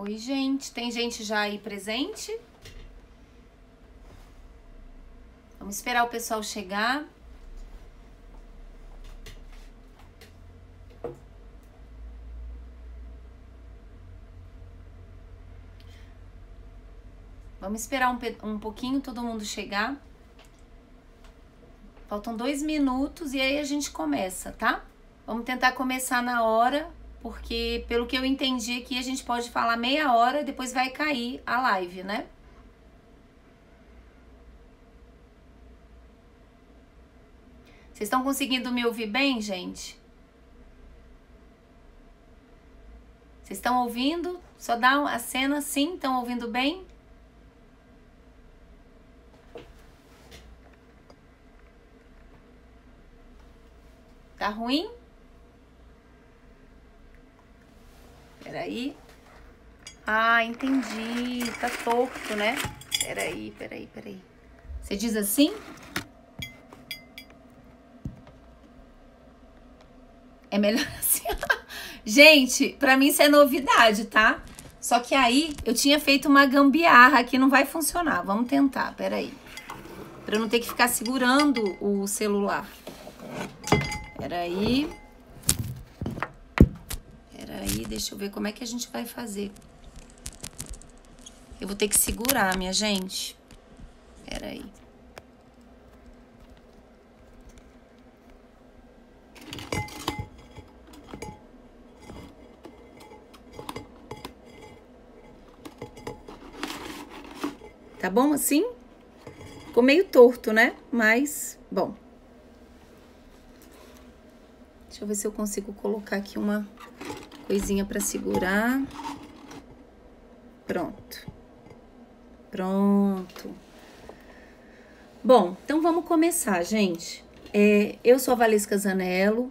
Oi, gente. Tem gente já aí presente? Vamos esperar o pessoal chegar. Vamos esperar um, um pouquinho todo mundo chegar. Faltam dois minutos e aí a gente começa, tá? Vamos tentar começar na hora porque pelo que eu entendi aqui, a gente pode falar meia hora, depois vai cair a live, né? Vocês estão conseguindo me ouvir bem, gente? Vocês estão ouvindo? Só dá a cena sim, estão ouvindo bem? Tá ruim? Peraí. Ah, entendi. Tá torto, né? Peraí, peraí, peraí. Você diz assim? É melhor assim. Gente, pra mim isso é novidade, tá? Só que aí eu tinha feito uma gambiarra que não vai funcionar. Vamos tentar, peraí. Pra eu não ter que ficar segurando o celular. Peraí. Deixa eu ver como é que a gente vai fazer. Eu vou ter que segurar, minha gente. Pera aí. Tá bom assim? Ficou meio torto, né? Mas, bom. Deixa eu ver se eu consigo colocar aqui uma coisinha para segurar. Pronto. Pronto. Bom, então vamos começar, gente. É, eu sou a Valesca Zanello,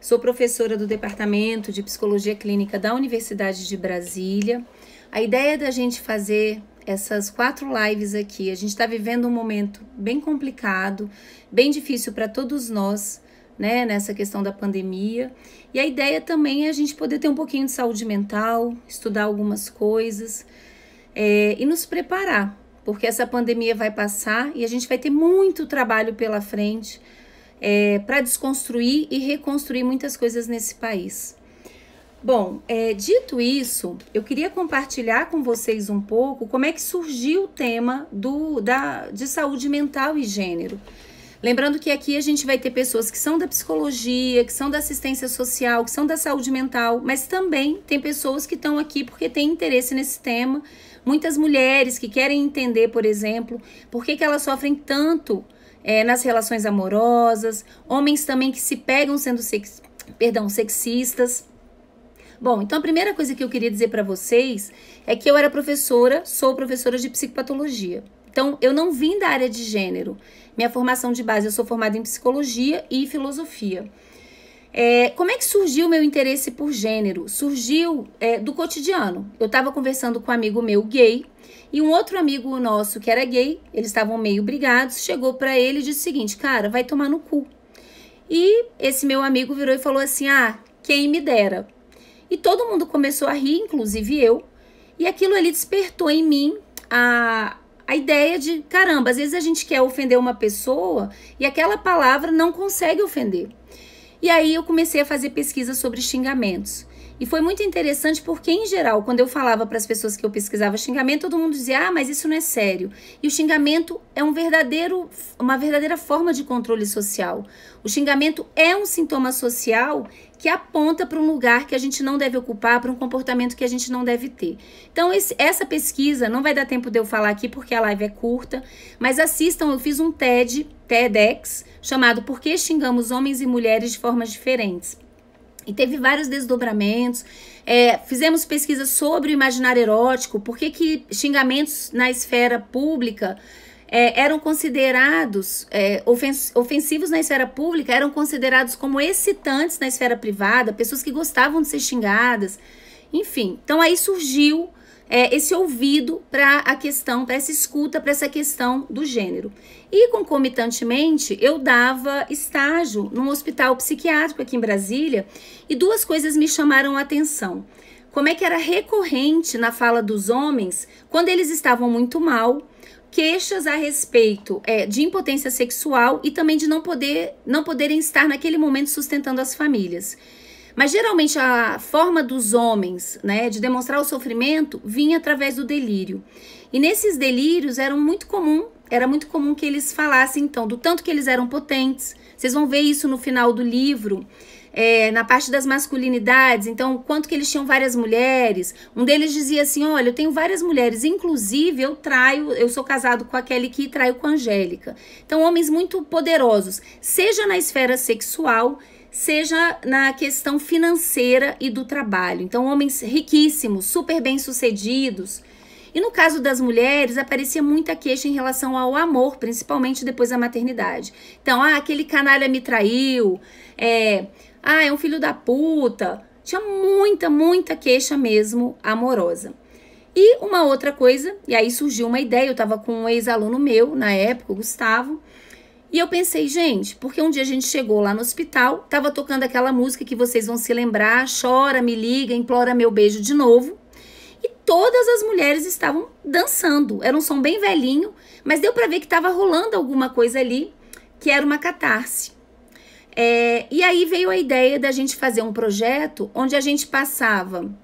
sou professora do Departamento de Psicologia Clínica da Universidade de Brasília. A ideia da gente fazer essas quatro lives aqui, a gente está vivendo um momento bem complicado, bem difícil para todos nós né, nessa questão da pandemia. E a ideia também é a gente poder ter um pouquinho de saúde mental, estudar algumas coisas é, e nos preparar, porque essa pandemia vai passar e a gente vai ter muito trabalho pela frente é, eh, para desconstruir e reconstruir muitas coisas nesse país. Bom, é, dito isso, eu queria compartilhar com vocês um pouco como é que surgiu o tema do, da, de saúde mental e gênero. Lembrando que aqui a gente vai ter pessoas que são da psicologia, que são da assistência social, que são da saúde mental, mas também tem pessoas que estão aqui porque têm interesse nesse tema. Muitas mulheres que querem entender, por exemplo, por que, que elas sofrem tanto é, nas relações amorosas, homens também que se pegam sendo sex... Perdão, sexistas. Bom, então a primeira coisa que eu queria dizer para vocês é que eu era professora, sou professora de psicopatologia. Então, eu não vim da área de gênero. Minha formação de base, eu sou formada em psicologia e filosofia. É, como é que surgiu o meu interesse por gênero? Surgiu é, do cotidiano. Eu estava conversando com um amigo meu gay e um outro amigo nosso que era gay, eles estavam meio brigados, chegou para ele e disse o seguinte, cara, vai tomar no cu. E esse meu amigo virou e falou assim, ah, quem me dera. E todo mundo começou a rir, inclusive eu, e aquilo ali despertou em mim a, a ideia de, caramba, às vezes a gente quer ofender uma pessoa e aquela palavra não consegue ofender. E aí eu comecei a fazer pesquisa sobre xingamentos. E foi muito interessante porque, em geral, quando eu falava para as pessoas que eu pesquisava xingamento, todo mundo dizia: ah, mas isso não é sério. E o xingamento é um verdadeiro, uma verdadeira forma de controle social. O xingamento é um sintoma social que aponta para um lugar que a gente não deve ocupar, para um comportamento que a gente não deve ter. Então, esse, essa pesquisa, não vai dar tempo de eu falar aqui porque a live é curta, mas assistam, eu fiz um TED, TEDx, chamado Por que xingamos homens e mulheres de formas diferentes? E teve vários desdobramentos. É, fizemos pesquisas sobre o imaginário erótico, por que, que xingamentos na esfera pública é, eram considerados é, ofens ofensivos na esfera pública, eram considerados como excitantes na esfera privada, pessoas que gostavam de ser xingadas, enfim. Então aí surgiu é, esse ouvido para a questão, para essa escuta, para essa questão do gênero. E concomitantemente, eu dava estágio num hospital psiquiátrico aqui em Brasília e duas coisas me chamaram a atenção. Como é que era recorrente na fala dos homens quando eles estavam muito mal queixas a respeito é, de impotência sexual e também de não poder não poderem estar naquele momento sustentando as famílias. Mas geralmente a forma dos homens, né, de demonstrar o sofrimento vinha através do delírio. E nesses delírios eram muito comum, era muito comum que eles falassem então do tanto que eles eram potentes. Vocês vão ver isso no final do livro é, na parte das masculinidades, então quanto que eles tinham várias mulheres. Um deles dizia assim: olha, eu tenho várias mulheres, inclusive eu traio, eu sou casado com aquele que traio com a Angélica. Então, homens muito poderosos, seja na esfera sexual, seja na questão financeira e do trabalho. Então, homens riquíssimos, super bem-sucedidos. E no caso das mulheres, aparecia muita queixa em relação ao amor, principalmente depois da maternidade. Então, ah, aquele canalha me traiu, é, ah, é um filho da puta. Tinha muita, muita queixa mesmo amorosa. E uma outra coisa, e aí surgiu uma ideia, eu estava com um ex-aluno meu na época, o Gustavo, e eu pensei, gente, porque um dia a gente chegou lá no hospital, tava tocando aquela música que vocês vão se lembrar, chora, me liga, implora meu beijo de novo. E todas as mulheres estavam dançando. Era um som bem velhinho, mas deu para ver que estava rolando alguma coisa ali, que era uma catarse. É, e aí veio a ideia da gente fazer um projeto onde a gente passava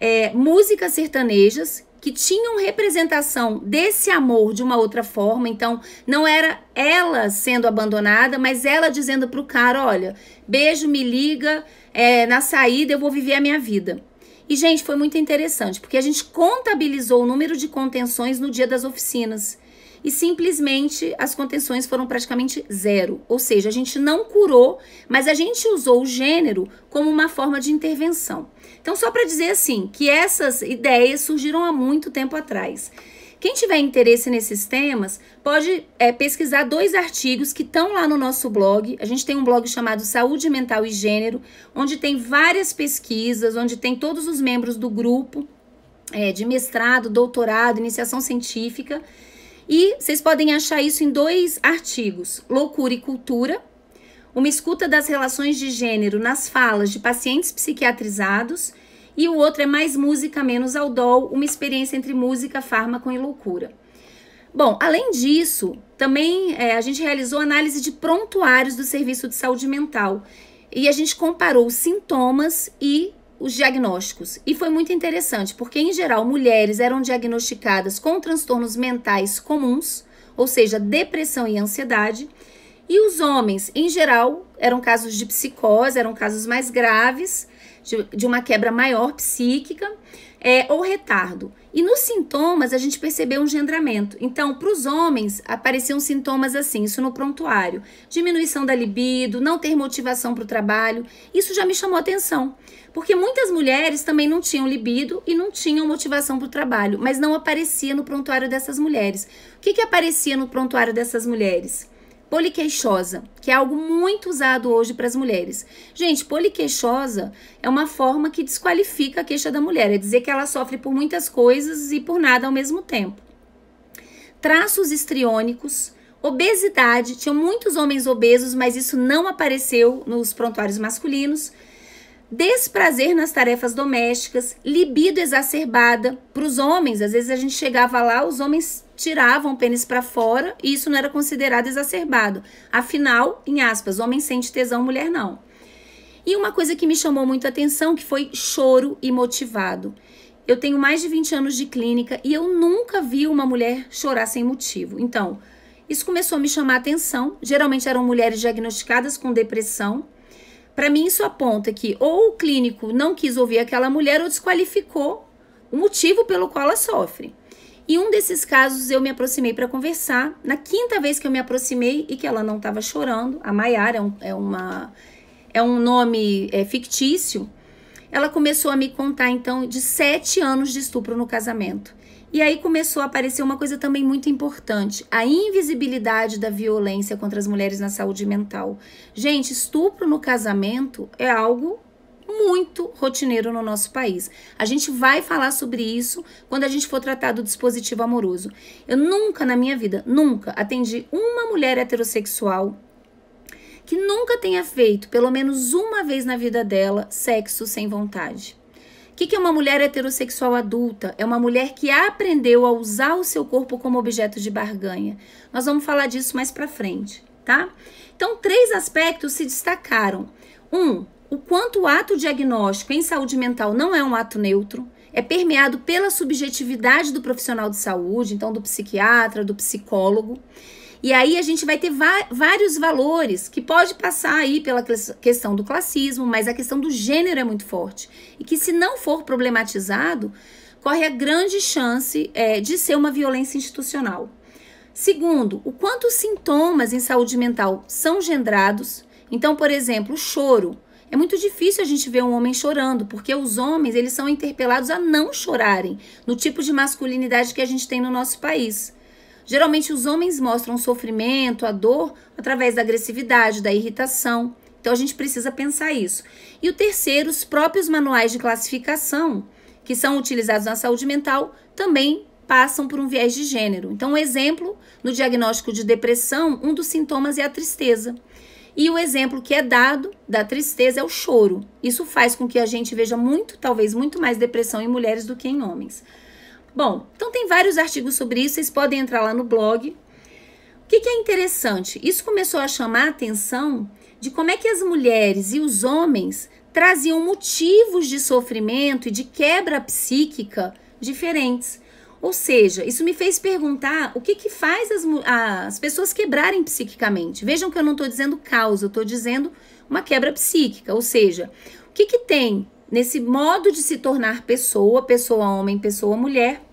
é, músicas sertanejas que tinham representação desse amor de uma outra forma. Então, não era ela sendo abandonada, mas ela dizendo para o cara: olha, beijo, me liga, é, na saída eu vou viver a minha vida. E, gente, foi muito interessante, porque a gente contabilizou o número de contenções no dia das oficinas e simplesmente as contenções foram praticamente zero. Ou seja, a gente não curou, mas a gente usou o gênero como uma forma de intervenção. Então, só para dizer assim, que essas ideias surgiram há muito tempo atrás. Quem tiver interesse nesses temas, pode é, pesquisar dois artigos que estão lá no nosso blog. A gente tem um blog chamado Saúde Mental e Gênero, onde tem várias pesquisas, onde tem todos os membros do grupo é, de mestrado, doutorado, iniciação científica. E vocês podem achar isso em dois artigos: Loucura e Cultura, uma escuta das relações de gênero nas falas de pacientes psiquiatrizados, e o outro é Mais Música Menos Aldol, uma experiência entre música, fármaco e loucura. Bom, além disso, também é, a gente realizou análise de prontuários do Serviço de Saúde Mental e a gente comparou sintomas e os diagnósticos e foi muito interessante, porque em geral mulheres eram diagnosticadas com transtornos mentais comuns, ou seja, depressão e ansiedade, e os homens, em geral, eram casos de psicose, eram casos mais graves, de, de uma quebra maior psíquica é, ou retardo. E nos sintomas, a gente percebeu um gendramento. Então, para os homens, apareciam sintomas assim, isso no prontuário: diminuição da libido, não ter motivação para o trabalho. Isso já me chamou atenção, porque muitas mulheres também não tinham libido e não tinham motivação para o trabalho, mas não aparecia no prontuário dessas mulheres. O que, que aparecia no prontuário dessas mulheres? poliqueixosa, que é algo muito usado hoje para as mulheres. Gente, poliqueixosa é uma forma que desqualifica a queixa da mulher, é dizer que ela sofre por muitas coisas e por nada ao mesmo tempo. Traços estriônicos, obesidade, tinha muitos homens obesos, mas isso não apareceu nos prontuários masculinos desprazer nas tarefas domésticas, libido exacerbada para os homens. Às vezes a gente chegava lá, os homens tiravam o pênis para fora e isso não era considerado exacerbado. Afinal, em aspas, homem sente tesão, mulher não. E uma coisa que me chamou muito a atenção que foi choro imotivado. Eu tenho mais de 20 anos de clínica e eu nunca vi uma mulher chorar sem motivo. Então, isso começou a me chamar a atenção. Geralmente eram mulheres diagnosticadas com depressão para mim, isso aponta que ou o clínico não quis ouvir aquela mulher ou desqualificou o motivo pelo qual ela sofre. E um desses casos eu me aproximei para conversar. Na quinta vez que eu me aproximei e que ela não estava chorando, a Maiara é, um, é, uma, é um nome é, fictício, ela começou a me contar então de sete anos de estupro no casamento. E aí começou a aparecer uma coisa também muito importante: a invisibilidade da violência contra as mulheres na saúde mental. Gente, estupro no casamento é algo muito rotineiro no nosso país. A gente vai falar sobre isso quando a gente for tratar do dispositivo amoroso. Eu nunca na minha vida, nunca atendi uma mulher heterossexual que nunca tenha feito, pelo menos uma vez na vida dela, sexo sem vontade que, que é uma mulher heterossexual adulta? É uma mulher que aprendeu a usar o seu corpo como objeto de barganha. Nós vamos falar disso mais para frente, tá? Então, três aspectos se destacaram. Um, o quanto o ato diagnóstico em saúde mental não é um ato neutro, é permeado pela subjetividade do profissional de saúde, então do psiquiatra, do psicólogo. E aí a gente vai ter vários valores que pode passar aí pela questão do classismo, mas a questão do gênero é muito forte. E que se não for problematizado, corre a grande chance é, de ser uma violência institucional. Segundo, o quanto os sintomas em saúde mental são gendrados. Então, por exemplo, o choro. É muito difícil a gente ver um homem chorando, porque os homens eles são interpelados a não chorarem, no tipo de masculinidade que a gente tem no nosso país. Geralmente os homens mostram sofrimento, a dor, através da agressividade, da irritação. Então a gente precisa pensar isso. E o terceiro, os próprios manuais de classificação que são utilizados na saúde mental também passam por um viés de gênero. Então, um exemplo, no diagnóstico de depressão, um dos sintomas é a tristeza. E o exemplo que é dado da tristeza é o choro. Isso faz com que a gente veja muito, talvez muito mais depressão em mulheres do que em homens. Bom, então tem vários artigos sobre isso, vocês podem entrar lá no blog. O que, que é interessante? Isso começou a chamar a atenção de como é que as mulheres e os homens traziam motivos de sofrimento e de quebra psíquica diferentes. Ou seja, isso me fez perguntar o que, que faz as, as pessoas quebrarem psiquicamente. Vejam que eu não estou dizendo causa, eu estou dizendo uma quebra psíquica. Ou seja, o que, que tem nesse modo de se tornar pessoa, pessoa homem, pessoa mulher,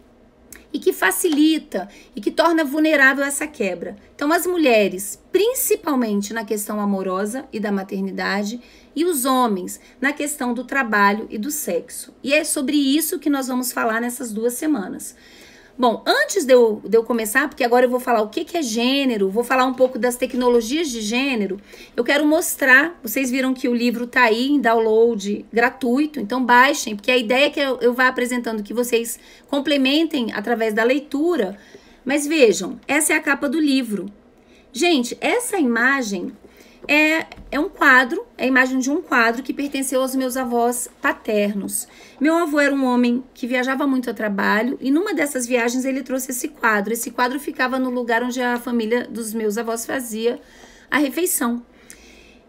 e que facilita e que torna vulnerável essa quebra. Então, as mulheres, principalmente na questão amorosa e da maternidade, e os homens na questão do trabalho e do sexo. E é sobre isso que nós vamos falar nessas duas semanas. Bom, antes de eu, de eu começar, porque agora eu vou falar o que, que é gênero, vou falar um pouco das tecnologias de gênero, eu quero mostrar. Vocês viram que o livro tá aí em download gratuito, então baixem, porque a ideia é que eu, eu vá apresentando que vocês complementem através da leitura. Mas vejam, essa é a capa do livro. Gente, essa imagem é, é um quadro, é a imagem de um quadro que pertenceu aos meus avós paternos. Meu avô era um homem que viajava muito a trabalho e numa dessas viagens ele trouxe esse quadro. Esse quadro ficava no lugar onde a família dos meus avós fazia a refeição.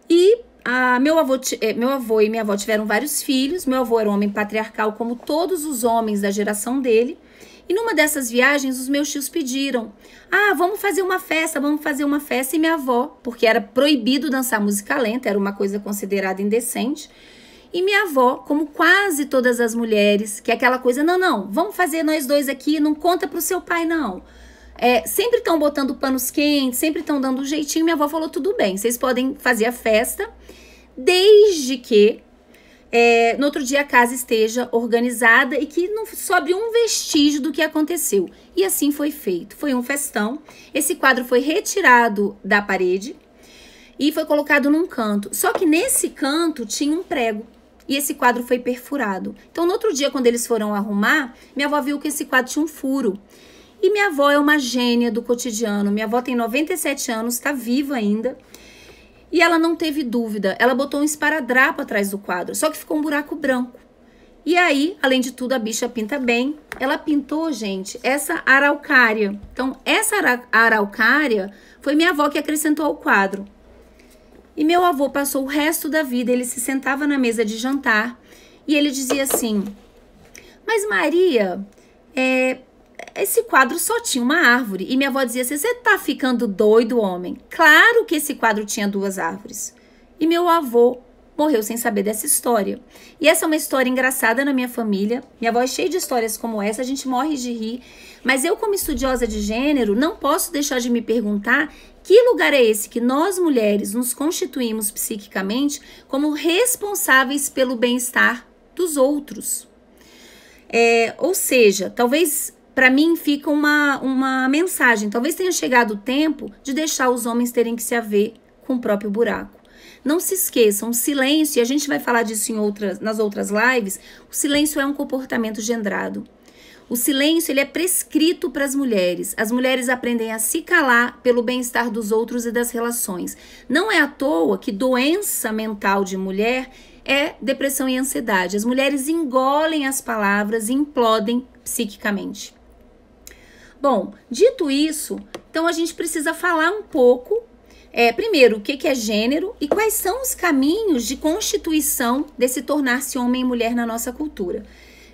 E a, meu, avô, é, meu avô e minha avó tiveram vários filhos. Meu avô era um homem patriarcal, como todos os homens da geração dele. E numa dessas viagens, os meus tios pediram: ah, vamos fazer uma festa, vamos fazer uma festa. E minha avó, porque era proibido dançar música lenta, era uma coisa considerada indecente. E minha avó, como quase todas as mulheres, que é aquela coisa: não, não, vamos fazer nós dois aqui, não conta pro seu pai, não. É, sempre estão botando panos quentes, sempre estão dando um jeitinho. Minha avó falou: tudo bem, vocês podem fazer a festa, desde que é, no outro dia a casa esteja organizada e que não sobre um vestígio do que aconteceu. E assim foi feito. Foi um festão. Esse quadro foi retirado da parede e foi colocado num canto. Só que nesse canto tinha um prego e esse quadro foi perfurado. Então, no outro dia, quando eles foram arrumar, minha avó viu que esse quadro tinha um furo. E minha avó é uma gênia do cotidiano. Minha avó tem 97 anos, está viva ainda. E ela não teve dúvida, ela botou um esparadrapo atrás do quadro, só que ficou um buraco branco. E aí, além de tudo, a bicha pinta bem. Ela pintou, gente, essa araucária. Então, essa araucária foi minha avó que acrescentou ao quadro. E meu avô passou o resto da vida, ele se sentava na mesa de jantar e ele dizia assim: Mas Maria, é, esse quadro só tinha uma árvore. E minha avó dizia assim: Você tá ficando doido, homem? Claro que esse quadro tinha duas árvores. E meu avô morreu sem saber dessa história. E essa é uma história engraçada na minha família. Minha avó é cheia de histórias como essa, a gente morre de rir. Mas eu, como estudiosa de gênero, não posso deixar de me perguntar que lugar é esse que nós mulheres nos constituímos psiquicamente como responsáveis pelo bem-estar dos outros. É, ou seja, talvez para mim fica uma, uma mensagem. Talvez tenha chegado o tempo de deixar os homens terem que se haver com o próprio buraco. Não se esqueçam, o silêncio, e a gente vai falar disso em outras, nas outras lives, o silêncio é um comportamento gendrado. O silêncio ele é prescrito para as mulheres. As mulheres aprendem a se calar pelo bem-estar dos outros e das relações. Não é à toa que doença mental de mulher é depressão e ansiedade. As mulheres engolem as palavras e implodem psiquicamente. Bom, dito isso, então a gente precisa falar um pouco, é, primeiro, o que, que é gênero e quais são os caminhos de constituição desse tornar-se homem e mulher na nossa cultura.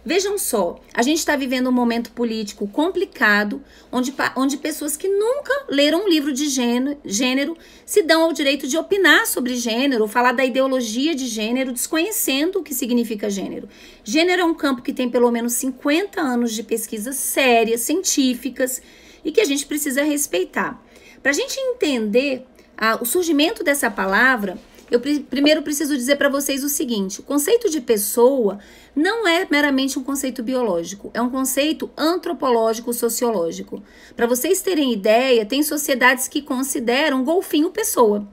Vejam só, a gente está vivendo um momento político complicado, onde, onde pessoas que nunca leram um livro de gênero, gênero se dão ao direito de opinar sobre gênero, falar da ideologia de gênero, desconhecendo o que significa gênero. Gênero é um campo que tem pelo menos 50 anos de pesquisas sérias, científicas, e que a gente precisa respeitar. Para a gente entender ah, o surgimento dessa palavra, eu pre primeiro preciso dizer para vocês o seguinte: o conceito de pessoa não é meramente um conceito biológico, é um conceito antropológico sociológico. Para vocês terem ideia, tem sociedades que consideram golfinho pessoa.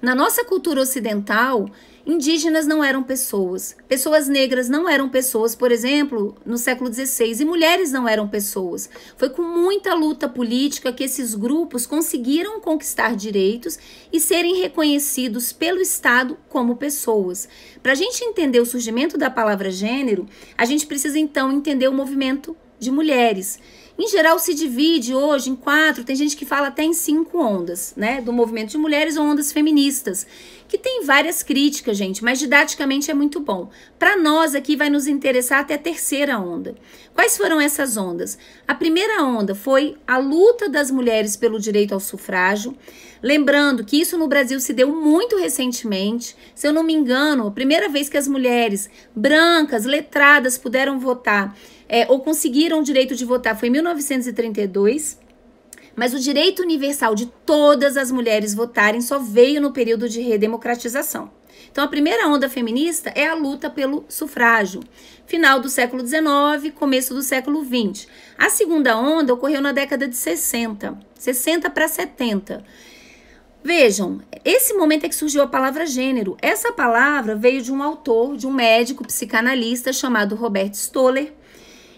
Na nossa cultura ocidental, Indígenas não eram pessoas, pessoas negras não eram pessoas, por exemplo, no século XVI, e mulheres não eram pessoas. Foi com muita luta política que esses grupos conseguiram conquistar direitos e serem reconhecidos pelo Estado como pessoas. Para a gente entender o surgimento da palavra gênero, a gente precisa então entender o movimento de mulheres em geral se divide hoje em quatro, tem gente que fala até em cinco ondas, né? Do movimento de mulheres ou ondas feministas, que tem várias críticas, gente, mas didaticamente é muito bom. Para nós aqui vai nos interessar até a terceira onda. Quais foram essas ondas? A primeira onda foi a luta das mulheres pelo direito ao sufrágio. Lembrando que isso no Brasil se deu muito recentemente. Se eu não me engano, a primeira vez que as mulheres brancas, letradas, puderam votar é, ou conseguiram o direito de votar foi em 1932. Mas o direito universal de todas as mulheres votarem só veio no período de redemocratização. Então, a primeira onda feminista é a luta pelo sufrágio, final do século XIX, começo do século XX. A segunda onda ocorreu na década de 60, 60 para 70. Vejam, esse momento é que surgiu a palavra gênero. Essa palavra veio de um autor, de um médico psicanalista chamado Robert Stoller,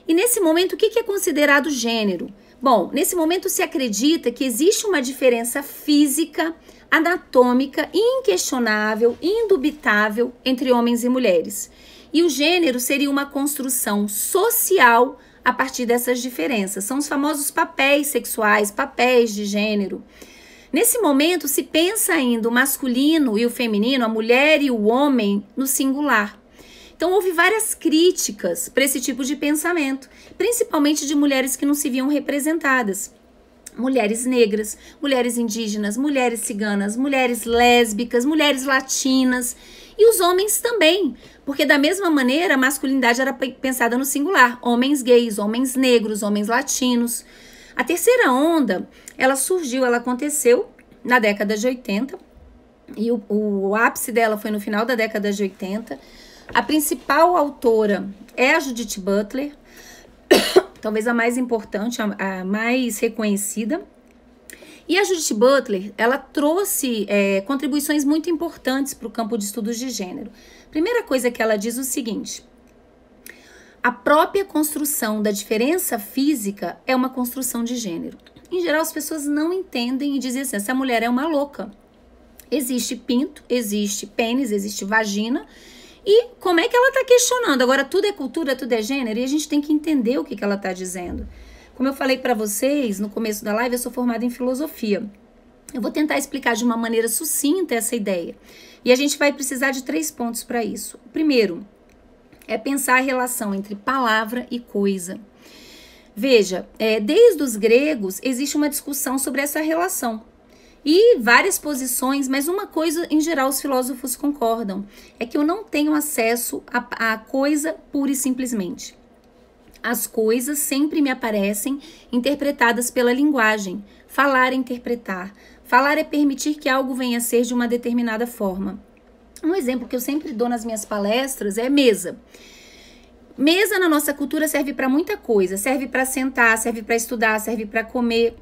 e nesse momento, o que é considerado gênero? Bom, nesse momento se acredita que existe uma diferença física, anatômica, inquestionável, indubitável entre homens e mulheres. E o gênero seria uma construção social a partir dessas diferenças. São os famosos papéis sexuais, papéis de gênero. Nesse momento se pensa ainda o masculino e o feminino, a mulher e o homem no singular. Então houve várias críticas para esse tipo de pensamento, principalmente de mulheres que não se viam representadas. Mulheres negras, mulheres indígenas, mulheres ciganas, mulheres lésbicas, mulheres latinas e os homens também, porque da mesma maneira a masculinidade era pensada no singular: homens gays, homens negros, homens latinos. A terceira onda, ela surgiu, ela aconteceu na década de 80 e o, o ápice dela foi no final da década de 80 a principal autora é a Judith Butler, talvez a mais importante, a, a mais reconhecida. E a Judith Butler, ela trouxe é, contribuições muito importantes para o campo de estudos de gênero. Primeira coisa que ela diz é o seguinte: a própria construção da diferença física é uma construção de gênero. Em geral, as pessoas não entendem e dizem assim: essa mulher é uma louca. Existe pinto, existe pênis, existe vagina e como é que ela está questionando. Agora, tudo é cultura, tudo é gênero, e a gente tem que entender o que, que ela está dizendo. Como eu falei para vocês no começo da live, eu sou formada em filosofia. Eu vou tentar explicar de uma maneira sucinta essa ideia. E a gente vai precisar de três pontos para isso. O primeiro é pensar a relação entre palavra e coisa. Veja, é, desde os gregos existe uma discussão sobre essa relação e várias posições, mas uma coisa em geral os filósofos concordam: é que eu não tenho acesso à coisa pura e simplesmente. As coisas sempre me aparecem interpretadas pela linguagem. Falar é interpretar. Falar é permitir que algo venha a ser de uma determinada forma. Um exemplo que eu sempre dou nas minhas palestras é mesa. Mesa na nossa cultura serve para muita coisa: serve para sentar, serve para estudar, serve para comer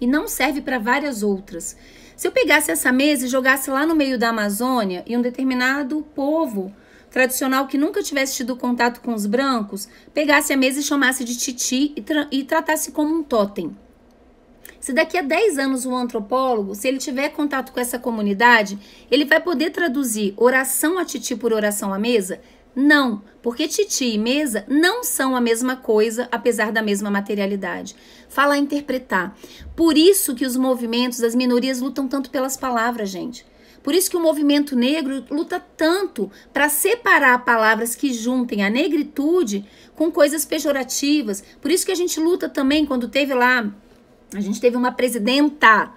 e não serve para várias outras. Se eu pegasse essa mesa e jogasse lá no meio da Amazônia e um determinado povo tradicional que nunca tivesse tido contato com os brancos pegasse a mesa e chamasse de titi e, tra e tratasse como um totem. Se daqui a 10 anos o um antropólogo, se ele tiver contato com essa comunidade, ele vai poder traduzir oração a titi por oração à mesa não, porque titi e mesa não são a mesma coisa, apesar da mesma materialidade. Falar, interpretar. Por isso que os movimentos das minorias lutam tanto pelas palavras, gente. Por isso que o movimento negro luta tanto para separar palavras que juntem a negritude com coisas pejorativas. Por isso que a gente luta também quando teve lá, a gente teve uma presidenta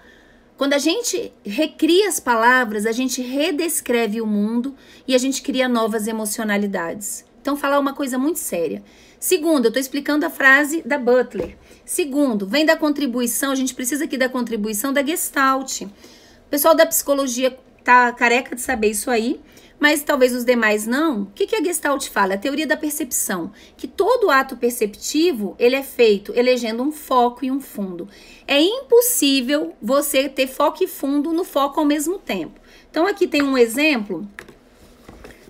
quando a gente recria as palavras, a gente redescreve o mundo e a gente cria novas emocionalidades. Então, falar uma coisa muito séria. Segundo, eu estou explicando a frase da Butler. Segundo, vem da contribuição, a gente precisa aqui da contribuição da Gestalt. O pessoal da psicologia tá careca de saber isso aí mas talvez os demais não. O que, que a Gestalt fala? A teoria da percepção, que todo ato perceptivo ele é feito elegendo um foco e um fundo. É impossível você ter foco e fundo no foco ao mesmo tempo. Então aqui tem um exemplo.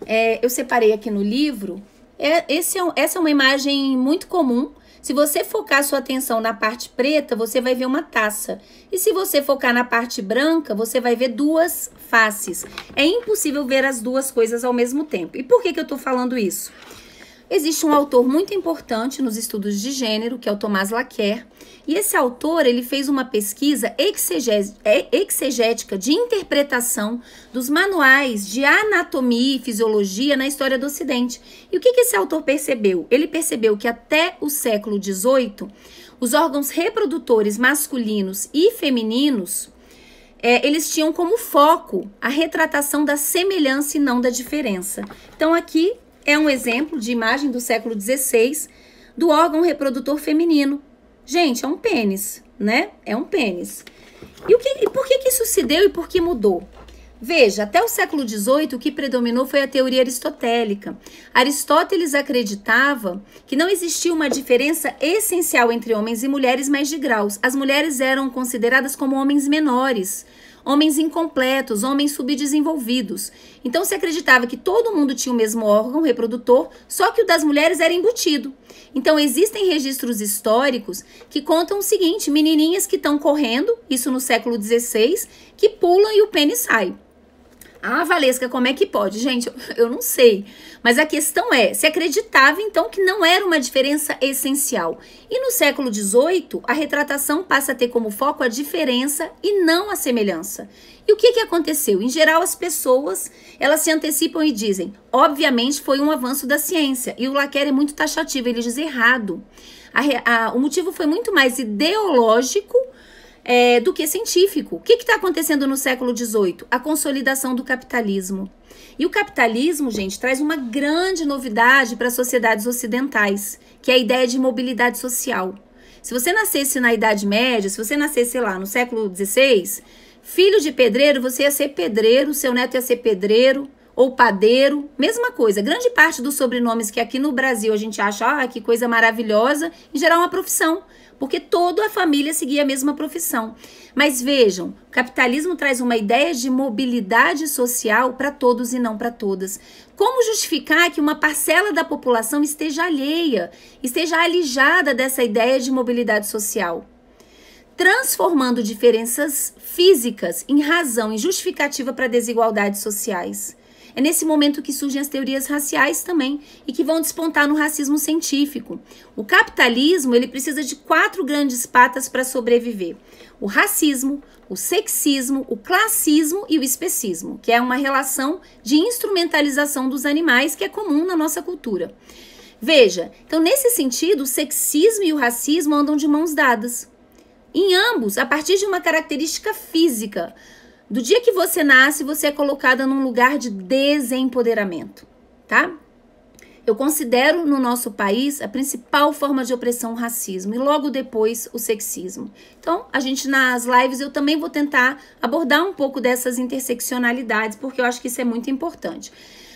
É, eu separei aqui no livro. É, é essa é uma imagem muito comum se você focar sua atenção na parte preta, você vai ver uma taça. E se você focar na parte branca, você vai ver duas faces. É impossível ver as duas coisas ao mesmo tempo. E por que, que eu estou falando isso? Existe um autor muito importante nos estudos de gênero, que é o Tomás Laquer, e esse autor ele fez uma pesquisa é, exegética de interpretação dos manuais de anatomia e fisiologia na história do Ocidente. E o que, que esse autor percebeu? Ele percebeu que até o século XVIII, os órgãos reprodutores masculinos e femininos é, eles tinham como foco a retratação da semelhança e não da diferença. Então, aqui é um exemplo de imagem do século XVI do órgão reprodutor feminino. Gente, é um pênis, né? É um pênis. E, o que, e por que, que isso se deu e por que mudou? Veja, até o século XVIII, o que predominou foi a teoria aristotélica. Aristóteles acreditava que não existia uma diferença essencial entre homens e mulheres, mas de graus. As mulheres eram consideradas como homens menores, homens incompletos, homens subdesenvolvidos. Então se acreditava que todo mundo tinha o mesmo órgão reprodutor, só que o das mulheres era embutido. Então existem registros históricos que contam o seguinte: menininhas que estão correndo, isso no século XVI, que pulam e o pênis sai. Ah, Valesca, como é que pode? Gente, eu não sei. Mas a questão é, se acreditava então que não era uma diferença essencial. E no século XVIII, a retratação passa a ter como foco a diferença e não a semelhança. E o que, que aconteceu? Em geral, as pessoas elas se antecipam e dizem, obviamente foi um avanço da ciência. E o Laquer é muito taxativo, ele diz errado. A, a, o motivo foi muito mais ideológico é, do que científico. O que está acontecendo no século XVIII? A consolidação do capitalismo. E o capitalismo, gente, traz uma grande novidade para as sociedades ocidentais, que é a ideia de mobilidade social. Se você nascesse na Idade Média, se você nascesse, sei lá, no século XVI, filho de pedreiro, você ia ser pedreiro, seu neto ia ser pedreiro, ou padeiro, mesma coisa. Grande parte dos sobrenomes que aqui no Brasil a gente acha, ah, que coisa maravilhosa, em geral é uma profissão porque toda a família seguia a mesma profissão. Mas vejam, o capitalismo traz uma ideia de mobilidade social para todos e não para todas. Como justificar que uma parcela da população esteja alheia, esteja alijada dessa ideia de mobilidade social? Transformando diferenças físicas em razão e justificativa para desigualdades sociais. É nesse momento que surgem as teorias raciais também e que vão despontar no racismo científico. O capitalismo, ele precisa de quatro grandes patas para sobreviver: o racismo, o sexismo, o classismo e o especismo, que é uma relação de instrumentalização dos animais que é comum na nossa cultura. Veja, então nesse sentido, o sexismo e o racismo andam de mãos dadas. Em ambos, a partir de uma característica física, do dia que você nasce, você é colocada num lugar de desempoderamento, tá? Eu considero no nosso país a principal forma de opressão o racismo e logo depois o sexismo. Então, a gente nas lives eu também vou tentar abordar um pouco dessas interseccionalidades, porque eu acho que isso é muito importante.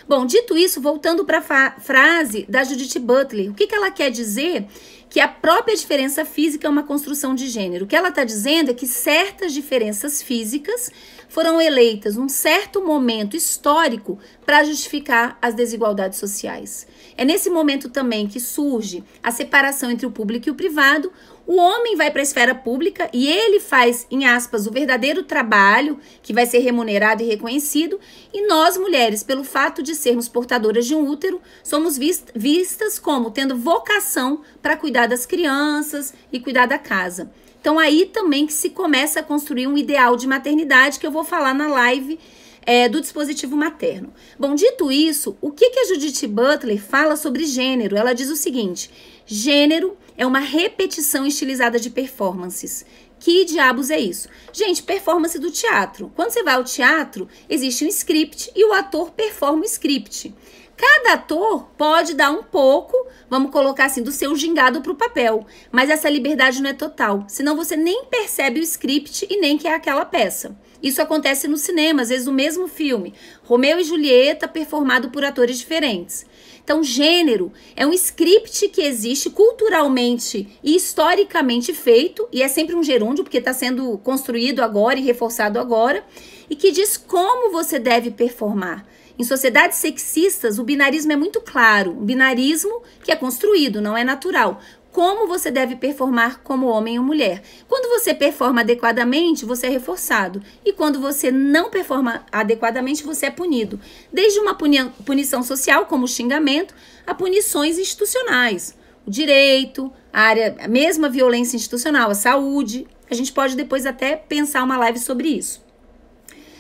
Bom, dito isso, voltando para a frase da Judith Butler, o que, que ela quer dizer que a própria diferença física é uma construção de gênero. O que ela está dizendo é que certas diferenças físicas foram eleitas num certo momento histórico para justificar as desigualdades sociais. É nesse momento também que surge a separação entre o público e o privado, o homem vai para a esfera pública e ele faz, em aspas, o verdadeiro trabalho que vai ser remunerado e reconhecido, e nós mulheres, pelo fato de sermos portadoras de um útero, somos vist vistas como tendo vocação para cuidar das crianças e cuidar da casa. Então aí também que se começa a construir um ideal de maternidade que eu vou falar na live é, do dispositivo materno. Bom, dito isso, o que, que a Judith Butler fala sobre gênero? Ela diz o seguinte: Gênero é uma repetição estilizada de performances. Que diabos é isso? Gente, performance do teatro. Quando você vai ao teatro, existe um script e o ator performa o script. Cada ator pode dar um pouco, vamos colocar assim, do seu gingado para o papel, mas essa liberdade não é total, senão você nem percebe o script e nem que é aquela peça. Isso acontece no cinema, às vezes o mesmo filme, Romeu e Julieta, performado por atores diferentes. Então, gênero é um script que existe culturalmente e historicamente feito, e é sempre um gerúndio, porque está sendo construído agora e reforçado agora, e que diz como você deve performar. Em sociedades sexistas, o binarismo é muito claro, O binarismo que é construído, não é natural como você deve performar como homem ou mulher. Quando você performa adequadamente, você é reforçado. E quando você não performa adequadamente, você é punido. Desde uma punição social, como xingamento, a punições institucionais. O direito, a área, a mesma violência institucional, a saúde. A gente pode depois até pensar uma live sobre isso.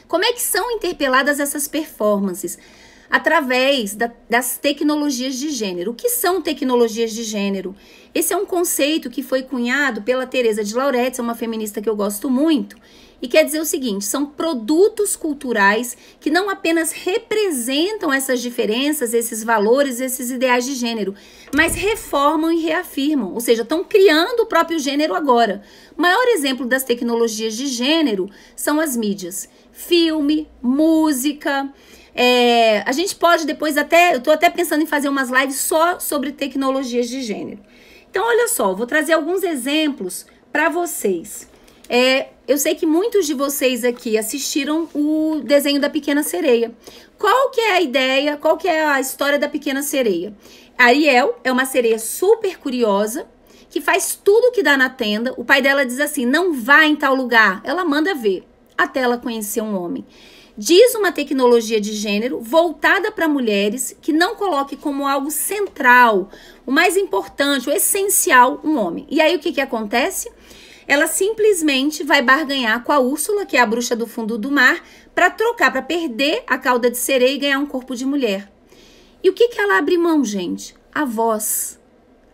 Como é que são interpeladas essas performances? através da, das tecnologias de gênero. O que são tecnologias de gênero? Esse é um conceito que foi cunhado pela Teresa de Lauretis, é uma feminista que eu gosto muito, e quer dizer o seguinte: são produtos culturais que não apenas representam essas diferenças, esses valores, esses ideais de gênero, mas reformam e reafirmam, ou seja, estão criando o próprio gênero agora. O maior exemplo das tecnologias de gênero são as mídias: filme, música, é, a gente pode depois até, eu tô até pensando em fazer umas lives só sobre tecnologias de gênero. Então, olha só, vou trazer alguns exemplos para vocês. É, eu sei que muitos de vocês aqui assistiram o desenho da Pequena Sereia. Qual que é a ideia, qual que é a história da Pequena Sereia? A Ariel é uma sereia super curiosa, que faz tudo o que dá na tenda. O pai dela diz assim, não vá em tal lugar. Ela manda ver, até ela conhecer um homem diz uma tecnologia de gênero voltada para mulheres que não coloque como algo central, o mais importante, o essencial, um homem. E aí o que, que acontece? Ela simplesmente vai barganhar com a Úrsula, que é a bruxa do fundo do mar, para trocar, para perder a cauda de sereia e ganhar um corpo de mulher. E o que, que ela abre mão, gente? A voz.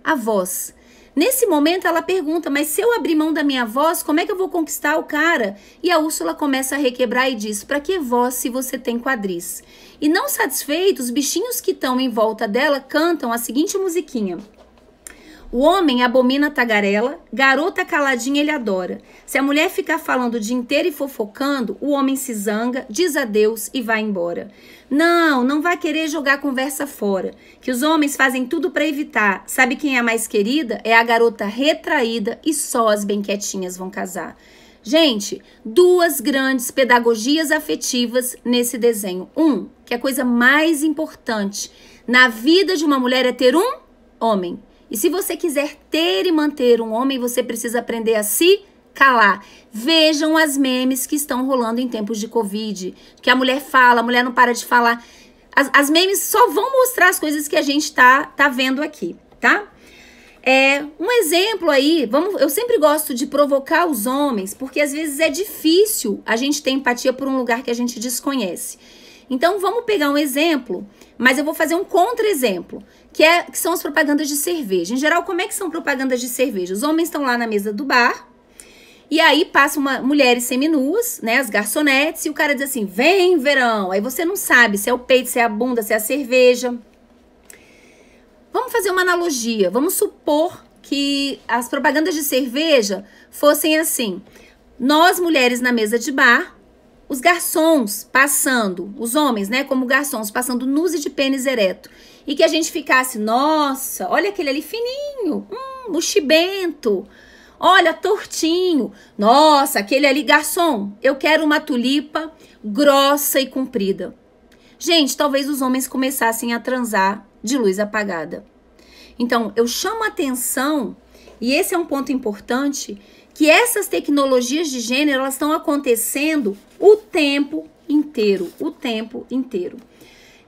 A voz. Nesse momento ela pergunta: "Mas se eu abrir mão da minha voz, como é que eu vou conquistar o cara?" E a Úrsula começa a requebrar e diz: "Para que voz se você tem quadris?" E não satisfeitos, os bichinhos que estão em volta dela cantam a seguinte musiquinha: o homem abomina tagarela, garota caladinha ele adora. Se a mulher ficar falando o dia inteiro e fofocando, o homem se zanga, diz adeus e vai embora. Não, não vai querer jogar a conversa fora, que os homens fazem tudo para evitar. Sabe quem é a mais querida? É a garota retraída e só as bem quietinhas vão casar. Gente, duas grandes pedagogias afetivas nesse desenho. Um, que é a coisa mais importante na vida de uma mulher é ter um homem. E se você quiser ter e manter um homem, você precisa aprender a se calar. Vejam as memes que estão rolando em tempos de Covid. Que a mulher fala, a mulher não para de falar. As, as memes só vão mostrar as coisas que a gente tá, tá vendo aqui, tá? É, um exemplo aí, vamos, eu sempre gosto de provocar os homens, porque às vezes é difícil a gente ter empatia por um lugar que a gente desconhece. Então vamos pegar um exemplo, mas eu vou fazer um contra-exemplo, que, é, que são as propagandas de cerveja. Em geral, como é que são propagandas de cerveja? Os homens estão lá na mesa do bar, e aí passam uma, mulheres seminuas, né? As garçonetes, e o cara diz assim: vem verão. Aí você não sabe se é o peito, se é a bunda, se é a cerveja. Vamos fazer uma analogia. Vamos supor que as propagandas de cerveja fossem assim: nós mulheres na mesa de bar, os garçons passando, os homens, né, como garçons, passando e de pênis ereto. E que a gente ficasse, nossa, olha aquele ali fininho, hum, mochibento, olha, tortinho, nossa, aquele ali, garçom, eu quero uma tulipa grossa e comprida. Gente, talvez os homens começassem a transar de luz apagada. Então, eu chamo a atenção, e esse é um ponto importante, que essas tecnologias de gênero elas estão acontecendo o tempo inteiro, o tempo inteiro.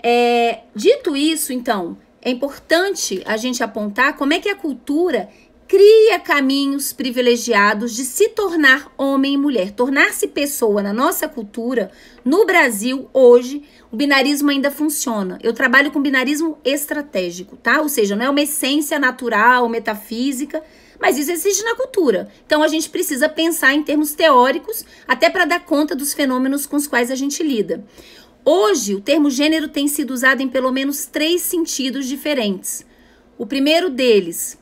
É, dito isso, então, é importante a gente apontar como é que a cultura cria caminhos privilegiados de se tornar homem e mulher, tornar-se pessoa na nossa cultura, no Brasil hoje, o binarismo ainda funciona. Eu trabalho com binarismo estratégico, tá? Ou seja, não é uma essência natural, metafísica, mas isso existe na cultura. Então a gente precisa pensar em termos teóricos, até para dar conta dos fenômenos com os quais a gente lida. Hoje, o termo gênero tem sido usado em pelo menos três sentidos diferentes. O primeiro deles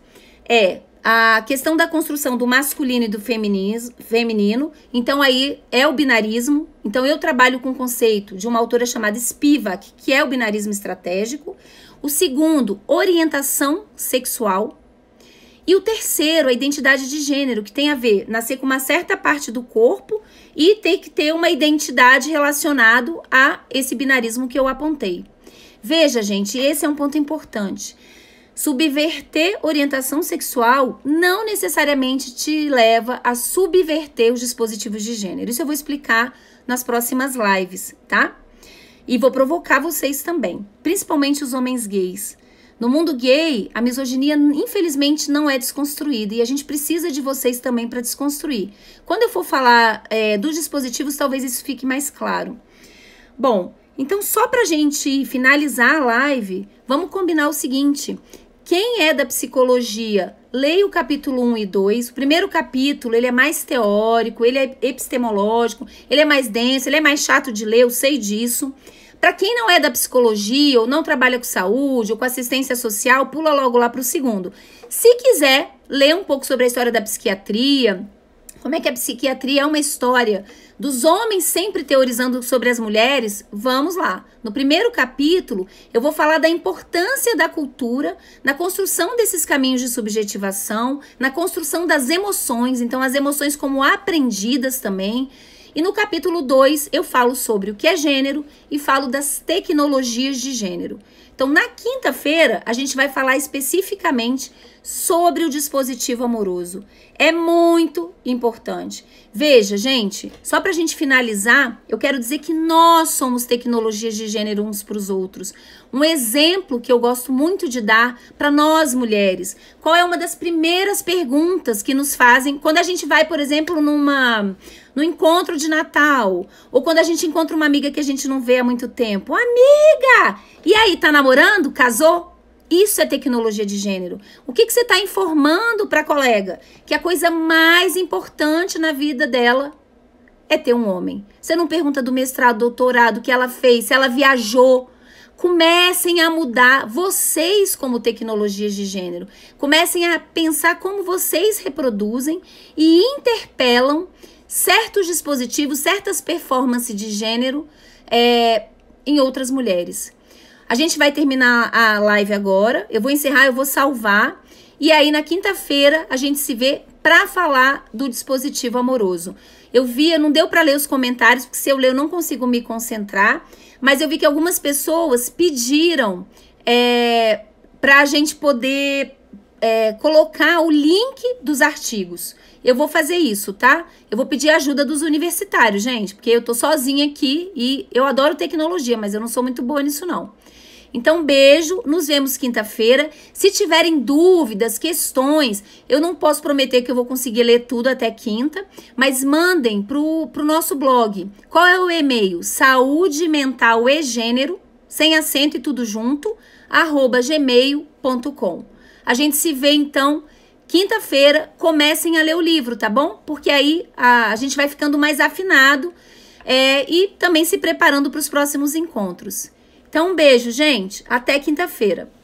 é a questão da construção do masculino e do feminino. Então, aí é o binarismo. Então, eu trabalho com o conceito de uma autora chamada Spivak, que é o binarismo estratégico. O segundo, orientação sexual. E o terceiro, a identidade de gênero, que tem a ver nascer com uma certa parte do corpo e ter que ter uma identidade relacionado a esse binarismo que eu apontei. Veja, gente, esse é um ponto importante. Subverter orientação sexual não necessariamente te leva a subverter os dispositivos de gênero. Isso eu vou explicar nas próximas lives, tá? E vou provocar vocês também, principalmente os homens gays. No mundo gay, a misoginia infelizmente não é desconstruída e a gente precisa de vocês também para desconstruir. Quando eu for falar é, dos dispositivos, talvez isso fique mais claro. Bom, então só para gente finalizar a live, vamos combinar o seguinte: quem é da psicologia, leia o capítulo 1 e 2. O primeiro capítulo, ele é mais teórico, ele é epistemológico, ele é mais denso, ele é mais chato de ler, eu sei disso. Para quem não é da psicologia ou não trabalha com saúde ou com assistência social, pula logo lá para o segundo. Se quiser ler um pouco sobre a história da psiquiatria, como é que a psiquiatria é uma história dos homens sempre teorizando sobre as mulheres? Vamos lá. No primeiro capítulo, eu vou falar da importância da cultura na construção desses caminhos de subjetivação, na construção das emoções, então as emoções como aprendidas também. E no capítulo 2 eu falo sobre o que é gênero e falo das tecnologias de gênero. Então, na quinta-feira, a gente vai falar especificamente sobre o dispositivo amoroso. É muito importante. Veja, gente, só para a gente finalizar, eu quero dizer que nós somos tecnologias de gênero uns para os outros. Um exemplo que eu gosto muito de dar para nós mulheres. Qual é uma das primeiras perguntas que nos fazem quando a gente vai, por exemplo, numa no encontro de Natal, ou quando a gente encontra uma amiga que a gente não vê há muito tempo. Amiga! E aí, tá namorando? Casou? Isso é tecnologia de gênero. O que, que você está informando para a colega? Que a coisa mais importante na vida dela é ter um homem. Você não pergunta do mestrado, doutorado, que ela fez, se ela viajou. Comecem a mudar vocês como tecnologias de gênero. Comecem a pensar como vocês reproduzem e interpelam certos dispositivos, certas performances de gênero é, em outras mulheres. A gente vai terminar a live agora. Eu vou encerrar, eu vou salvar. E aí, na quinta-feira, a gente se vê para falar do dispositivo amoroso. Eu vi, não deu para ler os comentários, porque se eu ler eu não consigo me concentrar, mas eu vi que algumas pessoas pediram é, para a gente poder é, colocar o link dos artigos. Eu vou fazer isso, tá? Eu vou pedir ajuda dos universitários, gente, porque eu tô sozinha aqui e eu adoro tecnologia, mas eu não sou muito boa nisso, não. Então, beijo, nos vemos quinta-feira. Se tiverem dúvidas, questões, eu não posso prometer que eu vou conseguir ler tudo até quinta, mas mandem para o nosso blog. Qual é o e-mail? Saúde mental e gênero, sem acento e tudo junto, arroba gmail.com. A gente se vê então quinta-feira. Comecem a ler o livro, tá bom? Porque aí a, a gente vai ficando mais afinado é, e também se preparando para os próximos encontros. Então, um beijo, gente. Até quinta-feira.